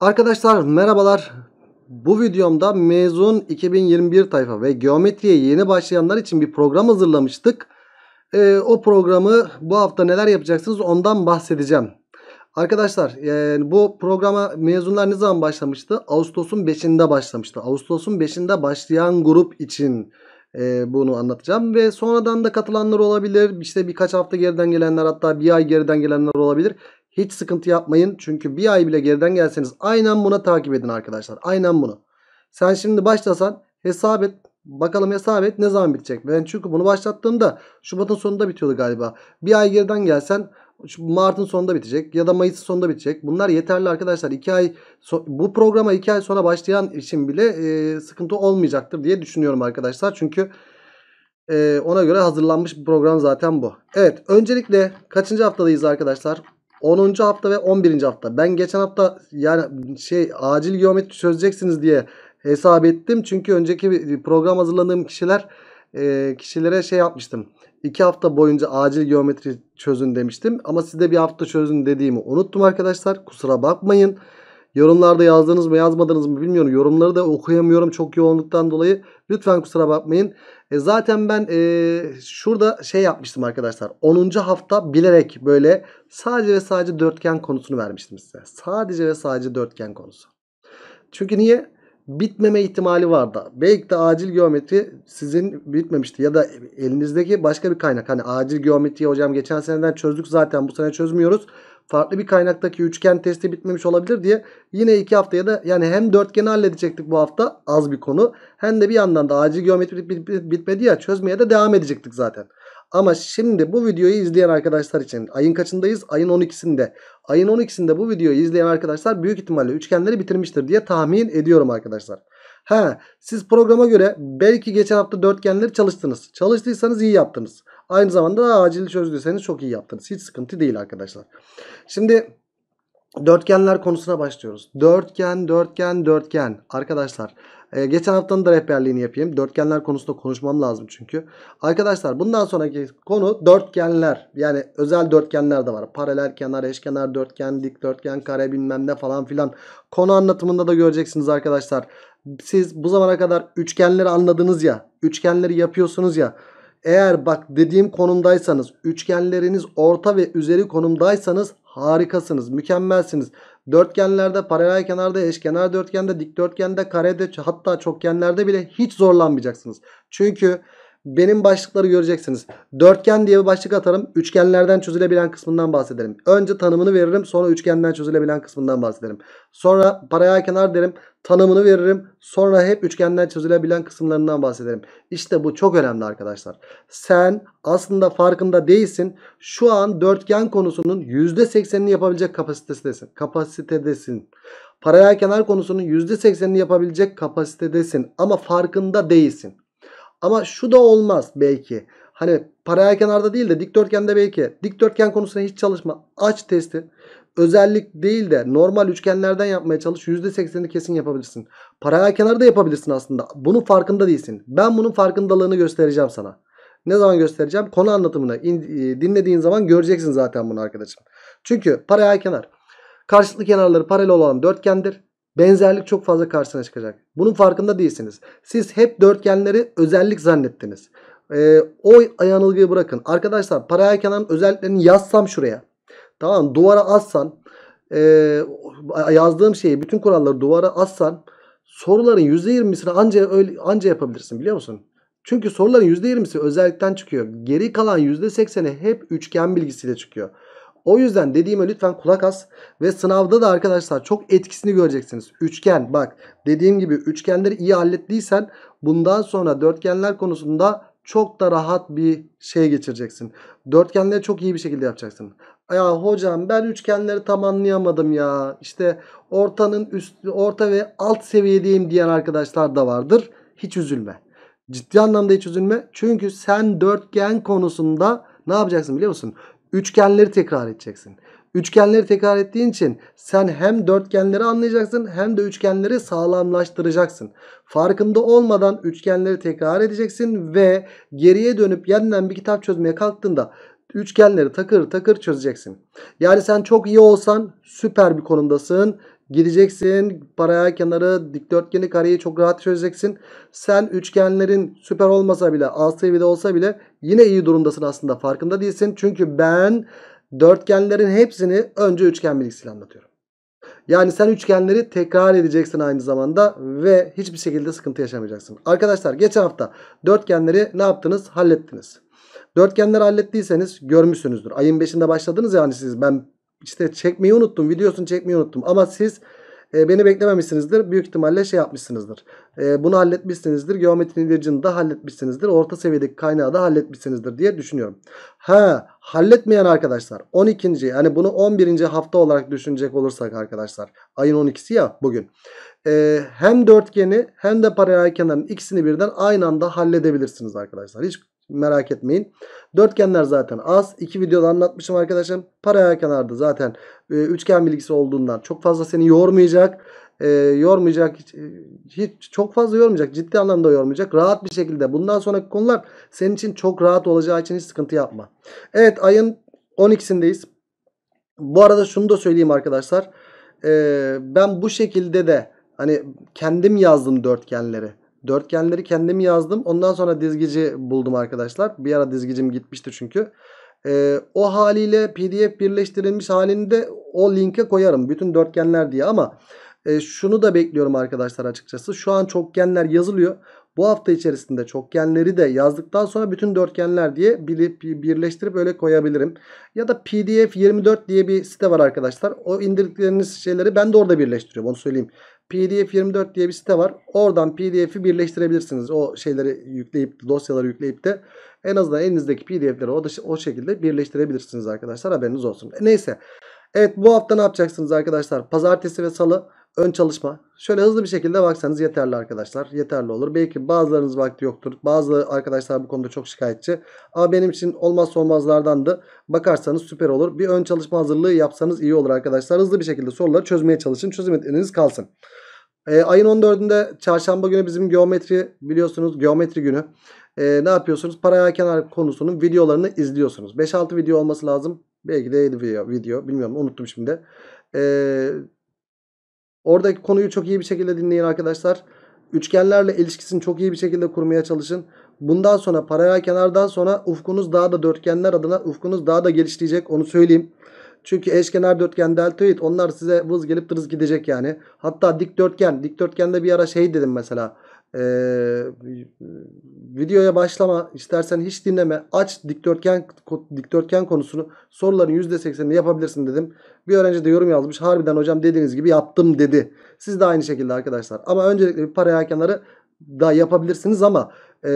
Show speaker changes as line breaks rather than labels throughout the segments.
Arkadaşlar merhabalar. Bu videomda mezun 2021 tayfa ve geometriye yeni başlayanlar için bir program hazırlamıştık. E, o programı bu hafta neler yapacaksınız ondan bahsedeceğim. Arkadaşlar e, bu programa mezunlar ne zaman başlamıştı? Ağustos'un 5'inde başlamıştı. Ağustos'un 5'inde başlayan grup için e, bunu anlatacağım. Ve sonradan da katılanlar olabilir. İşte birkaç hafta geriden gelenler hatta bir ay geriden gelenler olabilir. Hiç sıkıntı yapmayın. Çünkü bir ay bile geriden gelseniz aynen buna takip edin arkadaşlar. Aynen bunu. Sen şimdi başlasan hesap et. Bakalım hesap et ne zaman bitecek? Ben çünkü bunu başlattığımda Şubat'ın sonunda bitiyordu galiba. Bir ay geriden gelsen Mart'ın sonunda bitecek ya da Mayıs'ın sonunda bitecek. Bunlar yeterli arkadaşlar. 2 ay so bu programa 2 ay sonra başlayan için bile e, sıkıntı olmayacaktır diye düşünüyorum arkadaşlar. Çünkü e, ona göre hazırlanmış bir program zaten bu. Evet öncelikle kaçıncı haftadayız arkadaşlar? 10. hafta ve 11. hafta. Ben geçen hafta yani şey acil geometri çözeceksiniz diye hesap ettim. Çünkü önceki program hazırladığım kişiler e, kişilere şey yapmıştım. 2 hafta boyunca acil geometri çözün demiştim. Ama size bir hafta çözün dediğimi unuttum arkadaşlar. Kusura bakmayın. Yorumlarda yazdınız mı yazmadınız mı bilmiyorum. Yorumları da okuyamıyorum çok yoğunluktan dolayı. Lütfen kusura bakmayın. E zaten ben e, şurada şey yapmıştım arkadaşlar. 10. hafta bilerek böyle sadece ve sadece dörtgen konusunu vermiştim size. Sadece ve sadece dörtgen konusu. Çünkü niye? bitmeme ihtimali vardı. Belki de acil geometri sizin bitmemişti ya da elinizdeki başka bir kaynak. Hani acil geometriyi hocam geçen seneden çözdük zaten bu sene çözmüyoruz farklı bir kaynaktaki üçgen testi bitmemiş olabilir diye yine iki haftaya da yani hem dörtgeni halledecektik bu hafta az bir konu hem de bir yandan da acil geometri bit bit bitmedi ya çözmeye de devam edecektik zaten. Ama şimdi bu videoyu izleyen arkadaşlar için ayın kaçındayız? Ayın 12'sinde. Ayın 12'sinde bu videoyu izleyen arkadaşlar büyük ihtimalle üçgenleri bitirmiştir diye tahmin ediyorum arkadaşlar. Ha, siz programa göre belki geçen hafta dörtgenleri çalıştınız. Çalıştıysanız iyi yaptınız. Aynı zamanda da acil çözdüyseniz çok iyi yaptınız. Hiç sıkıntı değil arkadaşlar. Şimdi dörtgenler konusuna başlıyoruz. Dörtgen, dörtgen, dörtgen. Arkadaşlar ee, geçen haftanın da rehberliğini yapayım. Dörtgenler konusunda konuşmam lazım çünkü. Arkadaşlar bundan sonraki konu dörtgenler. Yani özel dörtgenler de var. Paralel kenar, eşkenar dörtgen, dik dörtgen, kare bilmem ne falan filan. Konu anlatımında da göreceksiniz arkadaşlar. Siz bu zamana kadar üçgenleri anladınız ya. Üçgenleri yapıyorsunuz ya. Eğer bak dediğim konumdaysanız üçgenleriniz orta ve üzeri konumdaysanız harikasınız mükemmelsiniz. Dörtgenlerde paralel kenarda eşkenar dörtgende dikdörtgende karede hatta çokgenlerde bile hiç zorlanmayacaksınız. Çünkü benim başlıkları göreceksiniz. Dörtgen diye bir başlık atarım. Üçgenlerden çözülebilen kısmından bahsederim. Önce tanımını veririm. Sonra üçgenden çözülebilen kısmından bahsederim. Sonra paraya kenar derim. Tanımını veririm. Sonra hep üçgenden çözülebilen kısımlarından bahsederim. İşte bu çok önemli arkadaşlar. Sen aslında farkında değilsin. Şu an dörtgen konusunun %80'ini yapabilecek kapasitedesin. Kapasitedesin. Paraya kenar konusunun %80'ini yapabilecek kapasitedesin. Ama farkında değilsin. Ama şu da olmaz belki. Hani paralel kenarda değil de dikdörtgende belki. Dikdörtgen konusuna hiç çalışma. Aç testi. Özellik değil de normal üçgenlerden yapmaya çalış. %80'ini kesin yapabilirsin. Paralel kenarda yapabilirsin aslında. Bunun farkında değilsin. Ben bunun farkındalığını göstereceğim sana. Ne zaman göstereceğim? Konu anlatımını e, dinlediğin zaman göreceksin zaten bunu arkadaşım. Çünkü paralel kenar. Karşılıklı kenarları paralel olan dörtgendir. Benzerlik çok fazla karşısına çıkacak. Bunun farkında değilsiniz. Siz hep dörtgenleri özellik zannettiniz. Ee, o yanılgıyı bırakın. Arkadaşlar paralel kenarın özelliklerini yazsam şuraya. Tamam duvara assan e, yazdığım şeyi bütün kuralları duvara assan soruların %20'sini anca öyle, anca yapabilirsin biliyor musun? Çünkü soruların %20'si özellikten çıkıyor. Geri kalan %80'i hep üçgen bilgisiyle çıkıyor. O yüzden dediğime lütfen kulak as. Ve sınavda da arkadaşlar çok etkisini göreceksiniz. Üçgen bak dediğim gibi üçgenleri iyi hallettiysen bundan sonra dörtgenler konusunda çok da rahat bir şey geçireceksin. Dörtgenleri çok iyi bir şekilde yapacaksın. Ya hocam ben üçgenleri tam anlayamadım ya. İşte ortanın üst, orta ve alt seviyedeyim diyen arkadaşlar da vardır. Hiç üzülme. Ciddi anlamda hiç üzülme. Çünkü sen dörtgen konusunda ne yapacaksın biliyor musun? Üçgenleri tekrar edeceksin. Üçgenleri tekrar ettiğin için sen hem dörtgenleri anlayacaksın hem de üçgenleri sağlamlaştıracaksın. Farkında olmadan üçgenleri tekrar edeceksin ve geriye dönüp yeniden bir kitap çözmeye kalktığında üçgenleri takır takır çözeceksin. Yani sen çok iyi olsan süper bir konumdasın. Gideceksin paraya kenarı dikdörtgeni kareyi çok rahat çözeceksin. Sen üçgenlerin süper olmasa bile alt seviyede olsa bile yine iyi durumdasın aslında farkında değilsin. Çünkü ben dörtgenlerin hepsini önce üçgen bilgisiyle anlatıyorum. Yani sen üçgenleri tekrar edeceksin aynı zamanda ve hiçbir şekilde sıkıntı yaşamayacaksın. Arkadaşlar geçen hafta dörtgenleri ne yaptınız? Hallettiniz. Dörtgenleri hallettiyseniz görmüşsünüzdür. Ayın 5'inde başladınız yani siz ben işte çekmeyi unuttum. Videosunu çekmeyi unuttum. Ama siz e, beni beklememişsinizdir. Büyük ihtimalle şey yapmışsınızdır. E, bunu halletmişsinizdir. Geometri indiricini da halletmişsinizdir. Orta seviyedeki kaynağı da halletmişsinizdir diye düşünüyorum. Ha halletmeyen arkadaşlar 12. yani bunu 11. hafta olarak düşünecek olursak arkadaşlar. Ayın 12'si ya bugün. E, hem dörtgeni hem de paralel kenarın ikisini birden aynı anda halledebilirsiniz arkadaşlar. Hiç Merak etmeyin. Dörtgenler zaten az. İki videoda anlatmışım arkadaşlarım. Paralel kenarda zaten e, üçgen bilgisi olduğundan çok fazla seni yormayacak. E, yormayacak. Hiç, e, hiç çok fazla yormayacak. Ciddi anlamda yormayacak. Rahat bir şekilde. Bundan sonraki konular senin için çok rahat olacağı için hiç sıkıntı yapma. Evet ayın 12'sindeyiz. Bu arada şunu da söyleyeyim arkadaşlar. E, ben bu şekilde de hani kendim yazdım dörtgenleri. Dörtgenleri kendim yazdım. Ondan sonra dizgici buldum arkadaşlar. Bir ara dizgicim gitmişti çünkü. Ee, o haliyle pdf birleştirilmiş halini de o linke koyarım. Bütün dörtgenler diye ama e, şunu da bekliyorum arkadaşlar açıkçası. Şu an çokgenler yazılıyor. Bu hafta içerisinde çokgenleri de yazdıktan sonra bütün dörtgenler diye birleştirip öyle koyabilirim. Ya da pdf24 diye bir site var arkadaşlar. O indirdikleriniz şeyleri ben de orada birleştiriyorum onu söyleyeyim. PDF24 diye bir site var. Oradan PDF'i birleştirebilirsiniz. O şeyleri yükleyip dosyaları yükleyip de en azından elinizdeki PDF'leri o, da, o şekilde birleştirebilirsiniz arkadaşlar. Haberiniz olsun. Neyse. Evet bu hafta ne yapacaksınız arkadaşlar? Pazartesi ve salı ön çalışma. Şöyle hızlı bir şekilde baksanız yeterli arkadaşlar. Yeterli olur. Belki bazılarınız vakti yoktur. Bazı arkadaşlar bu konuda çok şikayetçi. Ama benim için olmazsa olmazlardandı. Bakarsanız süper olur. Bir ön çalışma hazırlığı yapsanız iyi olur arkadaşlar. Hızlı bir şekilde soruları çözmeye çalışın. Çözüm etiniz kalsın. E, ayın 14'ünde çarşamba günü bizim geometri biliyorsunuz geometri günü. E, ne yapıyorsunuz? Paraya kenar konusunun videolarını izliyorsunuz. 5-6 video olması lazım. Belki de 7 video, video bilmiyorum unuttum şimdi. E, Oradaki konuyu çok iyi bir şekilde dinleyin arkadaşlar. Üçgenlerle ilişkisini çok iyi bir şekilde kurmaya çalışın. Bundan sonra paraya kenardan sonra ufkunuz daha da dörtgenler adına ufkunuz daha da gelişleyecek onu söyleyeyim. Çünkü eşkenar dörtgen deltoid onlar size vız gelip tırız gidecek yani. Hatta dik dörtgen, dikdörtgen dikdörtgende bir ara şey dedim mesela e, videoya başlama istersen hiç dinleme aç dikdörtgen dikdörtgen konusunu soruların %80'ini yapabilirsin dedim. Bir öğrenci de yorum yazmış harbiden hocam dediğiniz gibi yaptım dedi. Siz de aynı şekilde arkadaşlar ama öncelikle bir paraya kenarı da yapabilirsiniz ama e,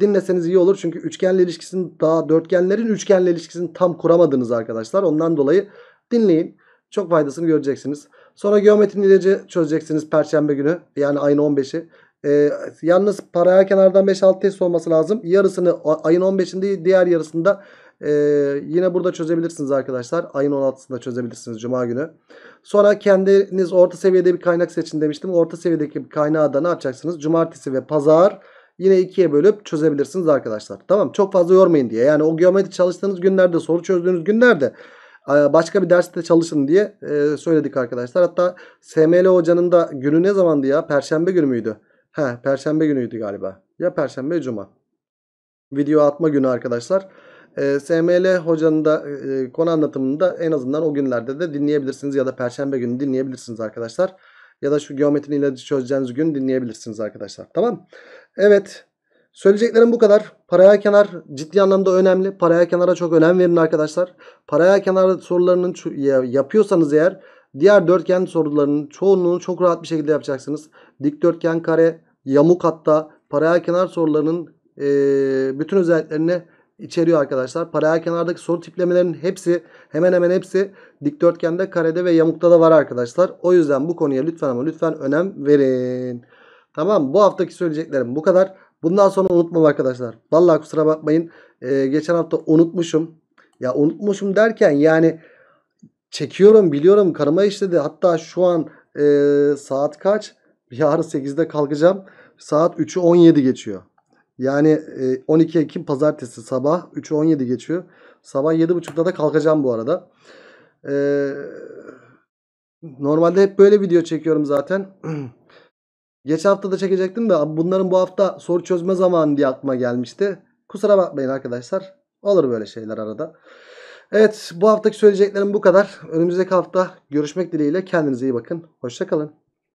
dinleseniz iyi olur. Çünkü üçgenle ilişkisini daha dörtgenlerin üçgenle ilişkisini tam kuramadınız arkadaşlar. Ondan dolayı dinleyin. Çok faydasını göreceksiniz. Sonra geometri nilece çözeceksiniz perşembe günü. Yani aynı 15'i. E, yalnız paraya kenardan 5-6 test olması lazım. Yarısını ayın 15'inde diğer yarısında e, yine burada çözebilirsiniz arkadaşlar. Ayın 16'sında çözebilirsiniz Cuma günü. Sonra kendiniz orta seviyede bir kaynak seçin demiştim. Orta seviyedeki bir kaynağı da ne yapacaksınız? Cumartesi ve pazar yine ikiye bölüp çözebilirsiniz arkadaşlar. Tamam çok fazla yormayın diye. Yani o geometri çalıştığınız günlerde soru çözdüğünüz günlerde başka bir derste çalışın diye e, söyledik arkadaşlar. Hatta SML hocanın da günü ne zamandı ya? Perşembe günü müydü? He perşembe günüydü galiba. Ya perşembe cuma. Video atma günü arkadaşlar. E, ee, SML hocanın da e, konu anlatımını da en azından o günlerde de dinleyebilirsiniz. Ya da perşembe günü dinleyebilirsiniz arkadaşlar. Ya da şu geometrin ilacı çözeceğiniz gün dinleyebilirsiniz arkadaşlar. Tamam. Evet. Söyleyeceklerim bu kadar. Paraya kenar ciddi anlamda önemli. Paraya kenara çok önem verin arkadaşlar. Paraya kenar sorularının yapıyorsanız eğer Diğer dörtgen sorularının çoğunluğunu çok rahat bir şekilde yapacaksınız. Dikdörtgen kare, yamuk hatta paralel kenar sorularının e, bütün özelliklerini içeriyor arkadaşlar. Paralel kenardaki soru tiplemelerinin hepsi hemen hemen hepsi dikdörtgende, karede ve yamukta da var arkadaşlar. O yüzden bu konuya lütfen ama lütfen önem verin. Tamam bu haftaki söyleyeceklerim bu kadar. Bundan sonra unutmam arkadaşlar. Vallahi kusura bakmayın. Ee, geçen hafta unutmuşum. Ya unutmuşum derken yani Çekiyorum biliyorum karıma işledi. Hatta şu an e, saat kaç? Yarın 8'de kalkacağım. Saat 3'ü 17 geçiyor. Yani 12 e, Ekim pazartesi sabah 3'ü 17 geçiyor. Sabah 7.30'da da kalkacağım bu arada. Ee, normalde hep böyle video çekiyorum zaten. Geç hafta da çekecektim de bunların bu hafta soru çözme zamanı diye aklıma gelmişti. Kusura bakmayın arkadaşlar. Olur böyle şeyler arada. Evet bu haftaki söyleyeceklerim bu kadar. Önümüzdeki hafta görüşmek dileğiyle kendinize iyi bakın. Hoşçakalın.